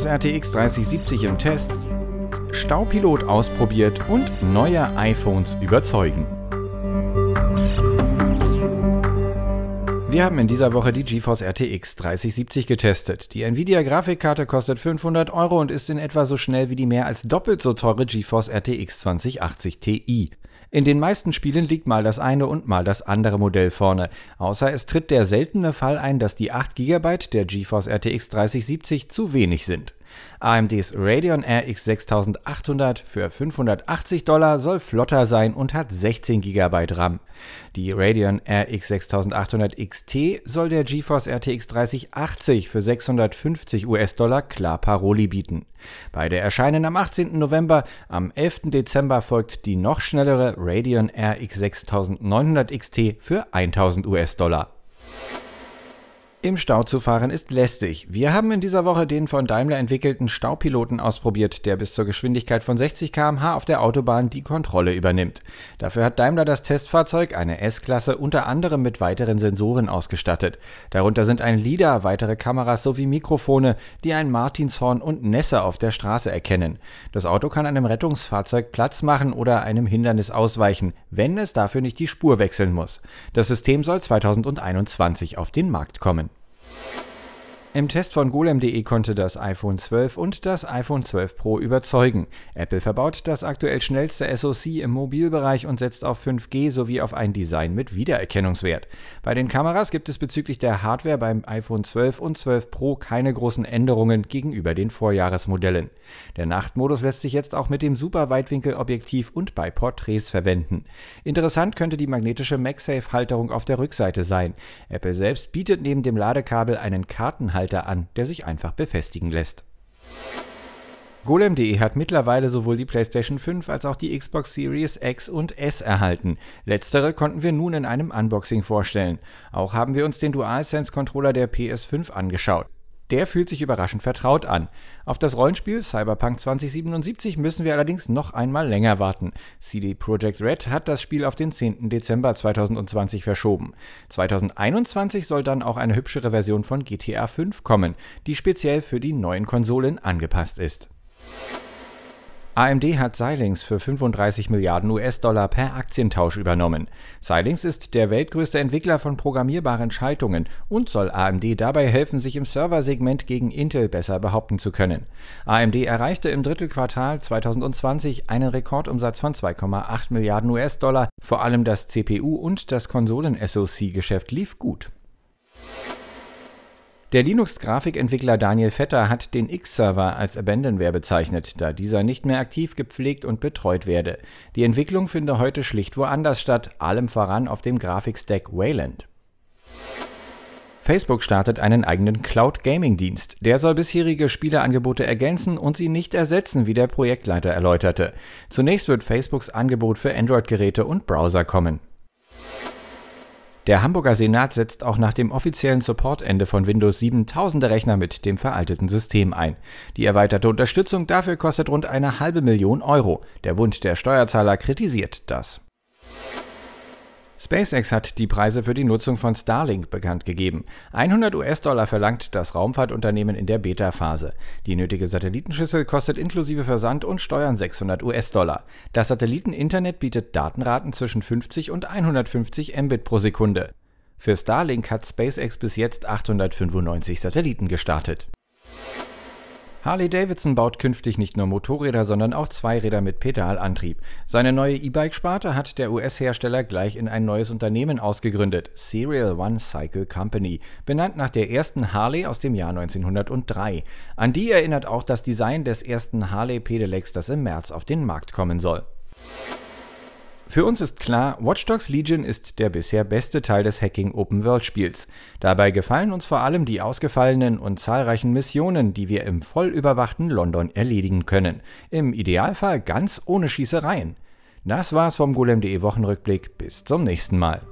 Motors RTX 3070 im Test, Staupilot ausprobiert und neue iPhones überzeugen. Wir haben in dieser Woche die GeForce RTX 3070 getestet. Die Nvidia-Grafikkarte kostet 500 Euro und ist in etwa so schnell wie die mehr als doppelt so teure GeForce RTX 2080 Ti. In den meisten Spielen liegt mal das eine und mal das andere Modell vorne, außer es tritt der seltene Fall ein, dass die 8 GB der GeForce RTX 3070 zu wenig sind. AMDs Radeon RX 6800 für 580 Dollar soll flotter sein und hat 16 GB RAM. Die Radeon RX 6800 XT soll der GeForce RTX 3080 für 650 US-Dollar klar Paroli bieten. Beide erscheinen am 18. November, am 11. Dezember folgt die noch schnellere Radeon RX 6900 XT für 1000 US-Dollar. Im Stau zu fahren ist lästig. Wir haben in dieser Woche den von Daimler entwickelten Staupiloten ausprobiert, der bis zur Geschwindigkeit von 60 km/h auf der Autobahn die Kontrolle übernimmt. Dafür hat Daimler das Testfahrzeug, eine S-Klasse, unter anderem mit weiteren Sensoren ausgestattet. Darunter sind ein LIDAR, weitere Kameras sowie Mikrofone, die ein Martinshorn und Nässe auf der Straße erkennen. Das Auto kann einem Rettungsfahrzeug Platz machen oder einem Hindernis ausweichen, wenn es dafür nicht die Spur wechseln muss. Das System soll 2021 auf den Markt kommen. Im Test von golem.de konnte das iPhone 12 und das iPhone 12 Pro überzeugen. Apple verbaut das aktuell schnellste SoC im Mobilbereich und setzt auf 5G sowie auf ein Design mit Wiedererkennungswert. Bei den Kameras gibt es bezüglich der Hardware beim iPhone 12 und 12 Pro keine großen Änderungen gegenüber den Vorjahresmodellen. Der Nachtmodus lässt sich jetzt auch mit dem Super-Weitwinkelobjektiv und bei Porträts verwenden. Interessant könnte die magnetische MagSafe-Halterung auf der Rückseite sein. Apple selbst bietet neben dem Ladekabel einen Kartenhalter Anhalter an, der sich einfach befestigen lässt. Golem.de hat mittlerweile sowohl die PlayStation 5 als auch die Xbox Series X und S erhalten. Letztere konnten wir nun in einem Unboxing vorstellen. Auch haben wir uns den DualSense Controller der PS5 angeschaut. Der fühlt sich überraschend vertraut an. Auf das Rollenspiel Cyberpunk 2077 müssen wir allerdings noch einmal länger warten. CD Projekt Red hat das Spiel auf den 10. Dezember 2020 verschoben. 2021 soll dann auch eine hübschere Version von GTA 5 kommen, die speziell für die neuen Konsolen angepasst ist. AMD hat Xilinx für 35 Milliarden US-Dollar per Aktientausch übernommen. Xilinx ist der weltgrößte Entwickler von programmierbaren Schaltungen und soll AMD dabei helfen, sich im Serversegment gegen Intel besser behaupten zu können. AMD erreichte im Drittelquartal 2020 einen Rekordumsatz von 2,8 Milliarden US-Dollar. Vor allem das CPU- und das Konsolen-SoC-Geschäft lief gut. Der Linux-Grafikentwickler Daniel Vetter hat den X-Server als Abandonware bezeichnet, da dieser nicht mehr aktiv gepflegt und betreut werde. Die Entwicklung finde heute schlicht woanders statt, allem voran auf dem Grafikstack Wayland. Facebook startet einen eigenen Cloud Gaming Dienst. Der soll bisherige Spieleangebote ergänzen und sie nicht ersetzen, wie der Projektleiter erläuterte. Zunächst wird Facebooks Angebot für Android-Geräte und Browser kommen. Der Hamburger Senat setzt auch nach dem offiziellen Supportende von Windows 7 tausende Rechner mit dem veralteten System ein. Die erweiterte Unterstützung dafür kostet rund eine halbe Million Euro. Der Bund der Steuerzahler kritisiert das. SpaceX hat die Preise für die Nutzung von Starlink bekannt gegeben. 100 US-Dollar verlangt das Raumfahrtunternehmen in der Beta-Phase. Die nötige Satellitenschüssel kostet inklusive Versand und Steuern 600 US-Dollar. Das Satelliteninternet bietet Datenraten zwischen 50 und 150 Mbit pro Sekunde. Für Starlink hat SpaceX bis jetzt 895 Satelliten gestartet. Harley Davidson baut künftig nicht nur Motorräder, sondern auch Zweiräder mit Pedalantrieb. Seine neue E-Bike-Sparte hat der US-Hersteller gleich in ein neues Unternehmen ausgegründet, Serial One Cycle Company, benannt nach der ersten Harley aus dem Jahr 1903. An die erinnert auch das Design des ersten Harley Pedelecs, das im März auf den Markt kommen soll. Für uns ist klar, Watch Dogs Legion ist der bisher beste Teil des Hacking Open World Spiels. Dabei gefallen uns vor allem die ausgefallenen und zahlreichen Missionen, die wir im voll überwachten London erledigen können. Im Idealfall ganz ohne Schießereien. Das war's vom Golem.de Wochenrückblick. Bis zum nächsten Mal.